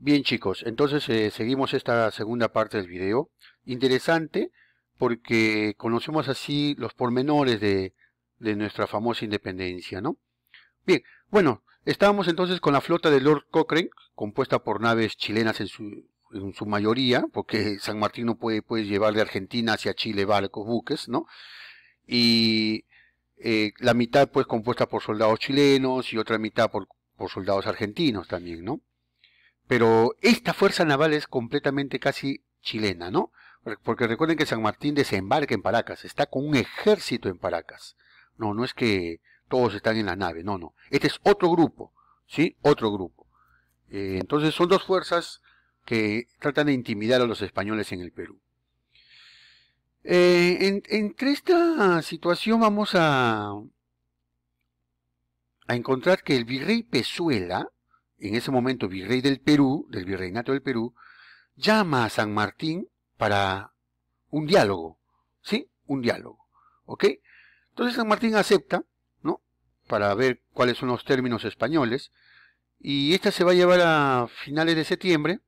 Bien chicos, entonces eh, seguimos esta segunda parte del video. Interesante porque conocemos así los pormenores de, nuestra famosa independencia, ¿no? Bien, bueno, estábamos entonces con la flota de Lord Cochrane, compuesta por naves chilenas en su, en su mayoría, porque San Martín no puede, llevar de Argentina hacia Chile barcos, buques, ¿no? Y eh, la mitad pues compuesta por soldados chilenos y otra mitad por, por soldados argentinos también, ¿no? Pero esta fuerza naval es completamente casi chilena, ¿no? Porque recuerden que San Martín desembarca en Paracas, está con un ejército en Paracas. No, no es que todos están en la nave, no, no. Este es otro grupo, ¿sí? Otro grupo. Eh, entonces son dos fuerzas que tratan de intimidar a los españoles en el Perú. Eh, entre esta situación vamos a, a encontrar que el virrey Pezuela en ese momento virrey del Perú, del virreinato del Perú, llama a San Martín para un diálogo, ¿sí? Un diálogo, ¿ok? Entonces San Martín acepta, ¿no? Para ver cuáles son los términos españoles, y esta se va a llevar a finales de septiembre,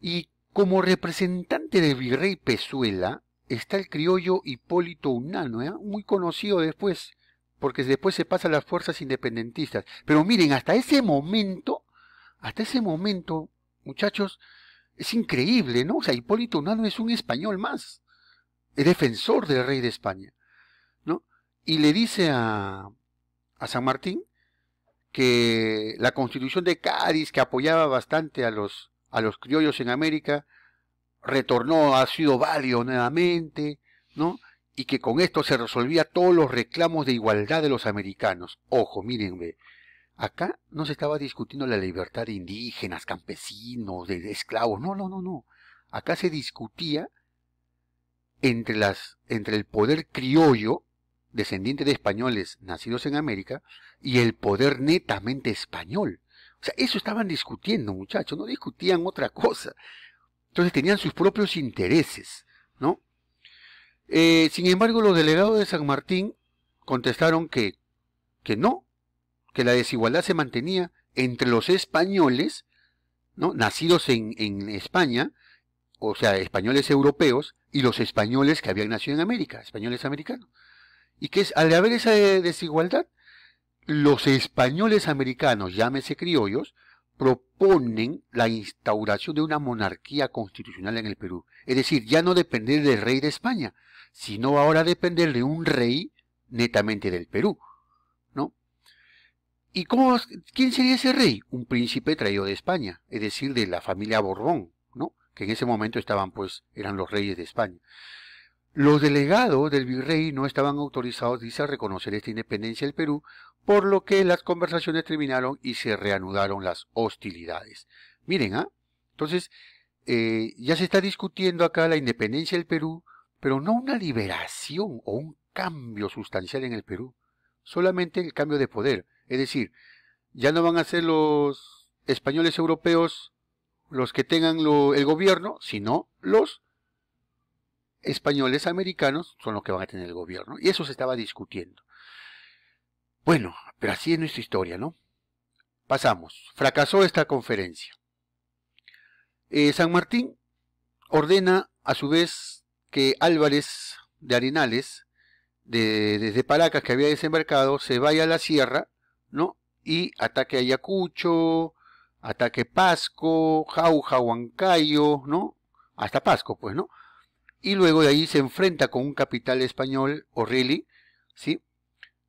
y como representante del virrey Pezuela está el criollo Hipólito Unano, ¿eh? muy conocido después, porque después se pasa a las fuerzas independentistas. Pero miren, hasta ese momento, hasta ese momento, muchachos, es increíble, ¿no? O sea, Hipólito Unano es un español más, el defensor del rey de España, ¿no? Y le dice a, a San Martín que la constitución de Cádiz, que apoyaba bastante a los, a los criollos en América, retornó, ha sido válido nuevamente, ¿no? y que con esto se resolvía todos los reclamos de igualdad de los americanos. Ojo, mírenme, acá no se estaba discutiendo la libertad de indígenas, campesinos, de, esclavos, no, no, no, no. Acá se discutía entre, las, entre el poder criollo, descendiente de españoles nacidos en América, y el poder netamente español. O sea, eso estaban discutiendo, muchachos, no discutían otra cosa. Entonces tenían sus propios intereses, ¿no? Eh, sin embargo, los delegados de San Martín contestaron que, que no, que la desigualdad se mantenía entre los españoles, ¿no? nacidos en, en España, o sea, españoles europeos, y los españoles que habían nacido en América, españoles americanos. Y que al haber esa desigualdad, los españoles americanos, llámese criollos, proponen la instauración de una monarquía constitucional en el Perú. Es decir, ya no depender del rey de España, sino ahora depender de un rey netamente del Perú, ¿no? ¿Y cómo, quién sería ese rey? Un príncipe traído de España, es decir, de la familia Borbón, ¿no? Que en ese momento estaban, pues, eran los reyes de España. Los delegados del virrey no estaban autorizados, dice, a reconocer esta independencia del Perú, por lo que las conversaciones terminaron y se reanudaron las hostilidades. Miren, ¿ah? Entonces, eh, ya se está discutiendo acá la independencia del Perú pero no una liberación o un cambio sustancial en el Perú, solamente el cambio de poder, es decir, ya no van a ser los españoles europeos los que tengan el gobierno, sino los españoles americanos son los que van a tener el gobierno. Y eso se estaba discutiendo. Bueno, pero así es nuestra historia, ¿no? Pasamos. Fracasó esta conferencia. Eh, San Martín ordena a su vez que Álvarez de Arenales, desde Paracas, que había desembarcado, se vaya a la sierra, ¿no? Y ataque Ayacucho, ataque Pasco, Jauja, Huancayo, ¿no? Hasta Pasco, pues, ¿no? Y luego de ahí se enfrenta con un capital español, O'Reilly, ¿sí?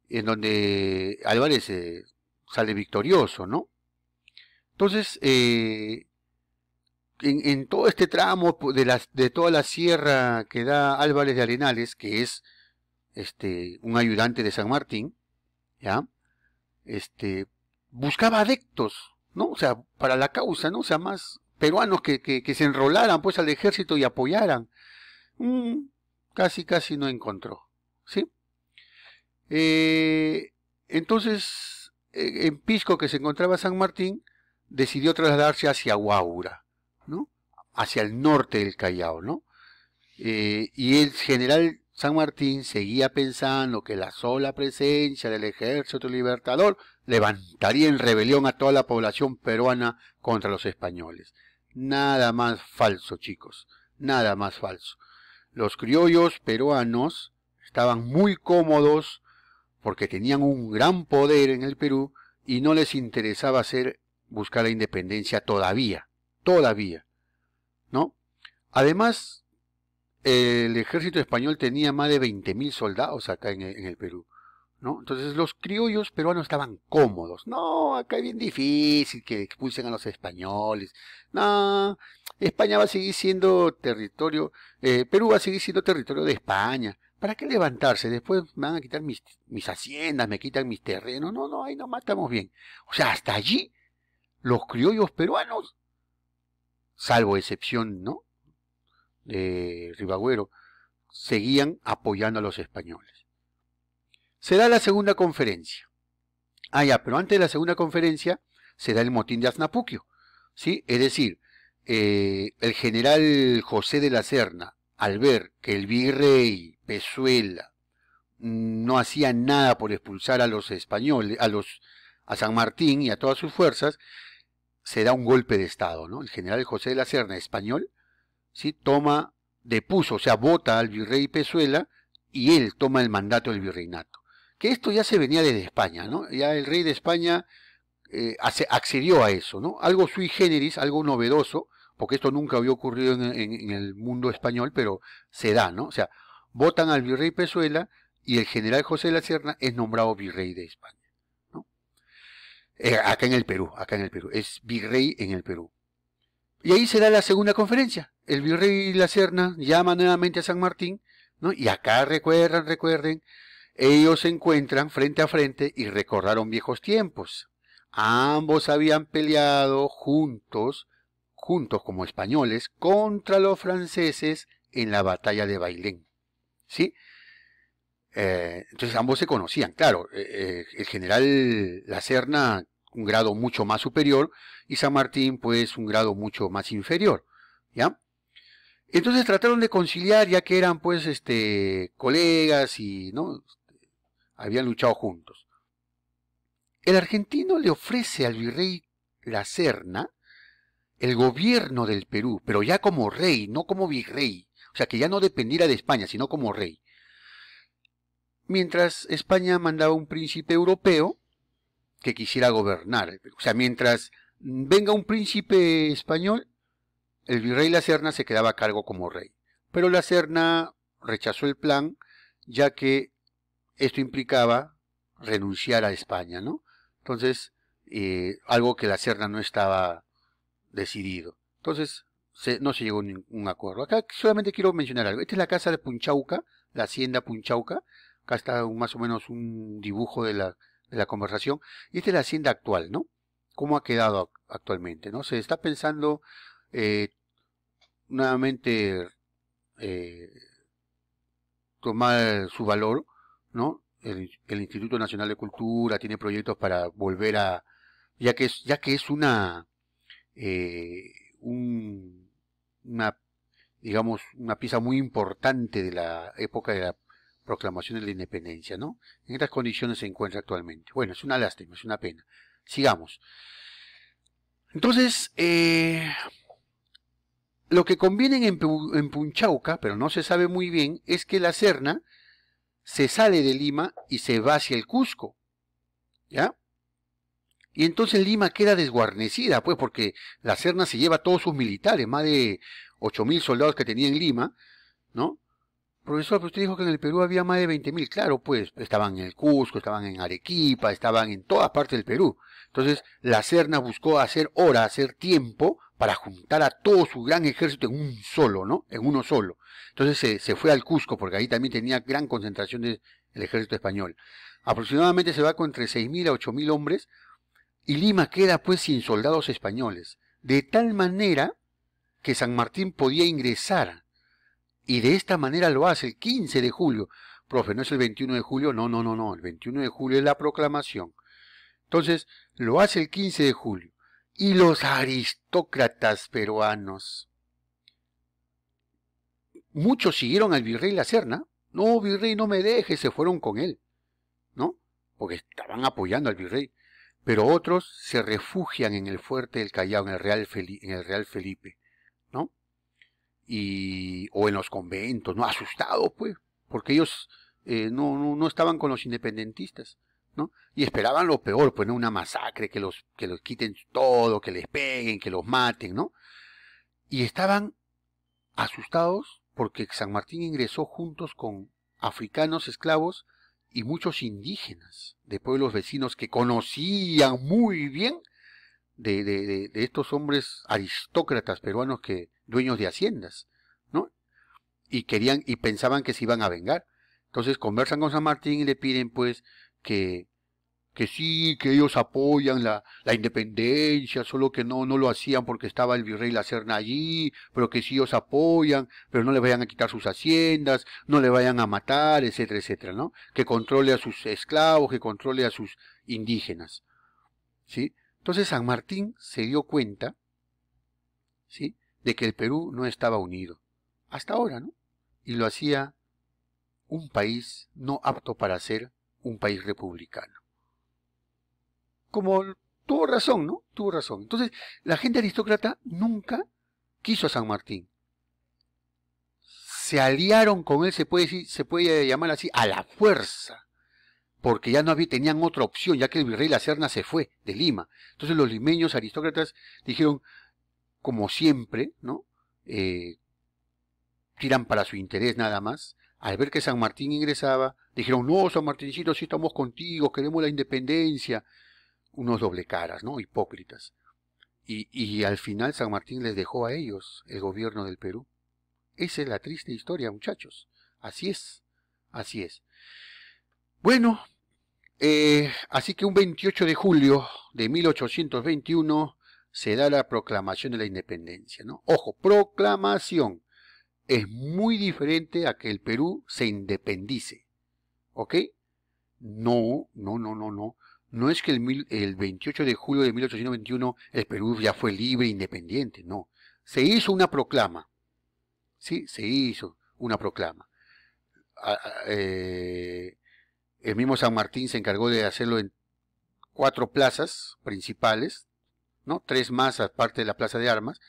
En donde Álvarez eh, sale victorioso, ¿no? Entonces, eh, en, todo este tramo de, toda la sierra que da Álvarez de Arenales, que es este, un ayudante de San Martín, ¿ya? Este, buscaba adeptos, ¿no? O sea, para la causa, ¿no? sea, más peruanos que, se enrolaran pues al ejército y apoyaran. Mm, casi, casi no encontró, ¿sí? Eh, entonces, eh, en Pisco, que se encontraba San Martín, decidió trasladarse hacia Huaura hacia el norte del Callao, ¿no? Eh, y el general San Martín seguía pensando que la sola presencia del ejército libertador levantaría en rebelión a toda la población peruana contra los españoles. Nada más falso, chicos, nada más falso. Los criollos peruanos estaban muy cómodos porque tenían un gran poder en el Perú y no les interesaba buscar la independencia todavía todavía, ¿no? Además, el ejército español tenía más de 20.000 soldados acá en el, Perú, ¿no? Entonces los criollos peruanos estaban cómodos. No, acá es bien difícil que expulsen a los españoles. No, España va a seguir siendo territorio, eh, Perú va a seguir siendo territorio de España. ¿Para qué levantarse? Después me van a quitar mis, mis haciendas, me quitan mis terrenos. No, no, ahí nos matamos bien. O sea, hasta allí los criollos peruanos salvo excepción, ¿no? De eh, Ribagüero, seguían apoyando a los españoles. Será la segunda conferencia. Ah, ya, pero antes de la segunda conferencia será el motín de Aznapuquio, ¿sí? Es decir, eh, el general José de la Serna, al ver que el virrey Pezuela no hacía nada por expulsar a los españoles, a los a San Martín y a todas sus fuerzas, se da un golpe de Estado, ¿no? El general José de la Serna, español, ¿sí? toma, depuso, o sea, vota al virrey Pezuela y él toma el mandato del virreinato. Que esto ya se venía desde España, ¿no? Ya el rey de España eh, accedió a eso, ¿no? Algo sui generis, algo novedoso, porque esto nunca había ocurrido en, el mundo español, pero se da, ¿no? O sea, votan al virrey Pezuela y el general José de la Serna es nombrado virrey de España. Eh, acá en el Perú, acá en el Perú, es virrey en el Perú. Y ahí se da la segunda conferencia. El virrey La Serna llama nuevamente a San Martín, ¿no? Y acá recuerdan, recuerden, ellos se encuentran frente a frente y recordaron viejos tiempos. Ambos habían peleado juntos, juntos como españoles, contra los franceses en la batalla de Bailén. ¿Sí? Eh, entonces ambos se conocían, claro, eh, eh, el general La Serna un grado mucho más superior y San Martín pues un grado mucho más inferior, ¿ya? Entonces trataron de conciliar ya que eran pues este colegas y no habían luchado juntos. El argentino le ofrece al virrey La Serna el gobierno del Perú, pero ya como rey, no como virrey, o sea que ya no dependiera de España, sino como rey mientras España mandaba un príncipe europeo que quisiera gobernar. O sea, mientras venga un príncipe español, el virrey La Serna se quedaba a cargo como rey. Pero La Serna rechazó el plan, ya que esto implicaba renunciar a España, ¿no? Entonces, eh, algo que La Serna no estaba decidido. Entonces, se, no se llegó a ningún acuerdo. Acá solamente quiero mencionar algo. Esta es la casa de Punchauca, la hacienda Punchauca, Acá está más o menos un dibujo de la, conversación. Y esta es la hacienda actual, ¿no? ¿Cómo ha quedado actualmente? ¿no? Se está pensando eh, nuevamente eh, tomar su valor, ¿no? El, Instituto Nacional de Cultura tiene proyectos para volver a, ya que es, ya que es una, eh, una, digamos, una pieza muy importante de la época de la proclamación de la independencia, ¿no? En estas condiciones se encuentra actualmente. Bueno, es una lástima, es una pena. Sigamos. Entonces, eh, lo que conviene en, Punchauca, pero no se sabe muy bien, es que la Serna se sale de Lima y se va hacia el Cusco. ¿Ya? Y entonces Lima queda desguarnecida, pues, porque la Serna se lleva a todos sus militares, más de 8.000 soldados que tenía en Lima, ¿no? Profesor, usted dijo que en el Perú había más de 20.000. Claro, pues, estaban en el Cusco, estaban en Arequipa, estaban en todas partes del Perú. Entonces, la Serna buscó hacer hora, hacer tiempo para juntar a todo su gran ejército en un solo, ¿no? En uno solo. Entonces se, fue al Cusco, porque ahí también tenía gran concentración del ejército español. Aproximadamente se va con entre 6.000 a 8.000 hombres, y Lima queda pues sin soldados españoles. De tal manera que San Martín podía ingresar y de esta manera lo hace el 15 de julio. Profe, no es el 21 de julio, no, no, no, no. El 21 de julio es la proclamación. Entonces, lo hace el 15 de julio. Y los aristócratas peruanos. Muchos siguieron al virrey La Serna. No, virrey, no me deje, se fueron con él. ¿No? Porque estaban apoyando al virrey. Pero otros se refugian en el fuerte del Callao, en el Real, en el Real Felipe y, o en los conventos, ¿no? Asustado, pues, porque ellos eh, no, no, estaban con los independentistas, ¿no? Y esperaban lo peor, pues, ¿no? Una masacre, que los, que los quiten todo, que les peguen, que los maten, ¿no? Y estaban asustados porque San Martín ingresó juntos con africanos esclavos y muchos indígenas de pueblos vecinos que conocían muy bien de estos hombres aristócratas peruanos que, dueños de haciendas, ¿no? Y querían y pensaban que se iban a vengar. Entonces conversan con San Martín y le piden pues que que sí, que ellos apoyan la, la independencia, solo que no, no lo hacían porque estaba el virrey La Serna allí, pero que sí ellos apoyan, pero no le vayan a quitar sus haciendas, no le vayan a matar, etcétera, etcétera, ¿no? Que controle a sus esclavos, que controle a sus indígenas, ¿sí? Entonces San Martín se dio cuenta, ¿sí? de que el Perú no estaba unido. Hasta ahora, ¿no? Y lo hacía un país no apto para ser un país republicano. Como tuvo razón, ¿no? Tuvo razón. Entonces, la gente aristócrata nunca quiso a San Martín. Se aliaron con él, se puede, decir, se puede llamar así, a la fuerza, porque ya no tenían otra opción, ya que el virrey La Serna se fue de Lima. Entonces los limeños aristócratas dijeron, como siempre, ¿no? Eh, tiran para su interés nada más. Al ver que San Martín ingresaba, dijeron, no, San Martincito, sí estamos contigo, queremos la independencia. Unos doble caras, ¿no? Hipócritas. Y, al final San Martín les dejó a ellos el gobierno del Perú. Esa es la triste historia, muchachos. Así es, así es. Bueno, eh, así que un 28 de julio de 1821 se da la proclamación de la independencia. ¿no? Ojo, proclamación es muy diferente a que el Perú se independice. ¿Ok? No, no, no, no, no. No es que el, 28 de julio de 1821 el Perú ya fue libre e independiente, no. Se hizo una proclama. Sí, se hizo una proclama. Eh, el mismo San Martín se encargó de hacerlo en cuatro plazas principales Tres más aparte de la Plaza de Armas,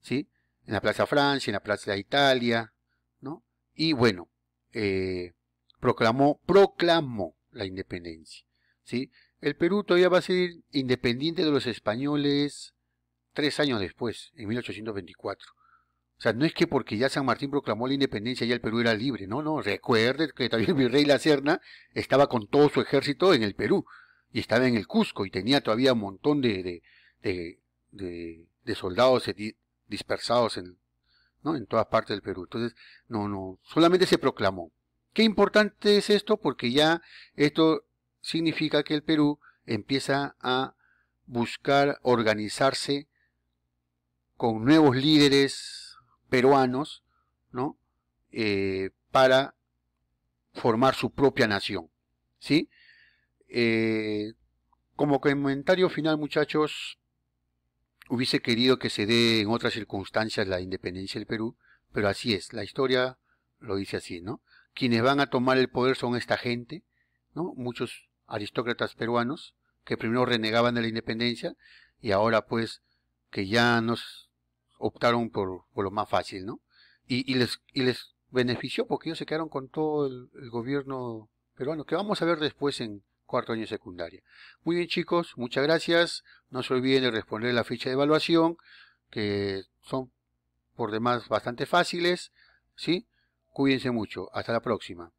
¿sí? En la Plaza Francia, en la Plaza de Italia, ¿no? Y bueno, eh, proclamó, proclamó la independencia, ¿sí? El Perú todavía va a ser independiente de los españoles tres años después, en 1824. O sea, no es que porque ya San Martín proclamó la independencia ya el Perú era libre, no, no, recuerde que todavía el virrey La Serna estaba con todo su ejército en el Perú y estaba en el Cusco y tenía todavía un montón de, de, soldados dispersados en, ¿no? en todas partes del Perú. Entonces, no, no, solamente se proclamó. Qué importante es esto porque ya esto significa que el Perú empieza a buscar organizarse con nuevos líderes peruanos, ¿no? Eh, para formar su propia nación, ¿sí? Eh, como comentario final, muchachos, hubiese querido que se dé en otras circunstancias la independencia del Perú, pero así es, la historia lo dice así, ¿no? Quienes van a tomar el poder son esta gente, ¿no? Muchos aristócratas peruanos que primero renegaban de la independencia y ahora pues que ya nos optaron por, lo más fácil, ¿no? Y, les, y les benefició porque ellos se quedaron con todo el, el gobierno peruano, que vamos a ver después en, cuarto año secundaria. Muy bien chicos, muchas gracias. No se olviden de responder la ficha de evaluación, que son por demás bastante fáciles. ¿sí? Cuídense mucho. Hasta la próxima.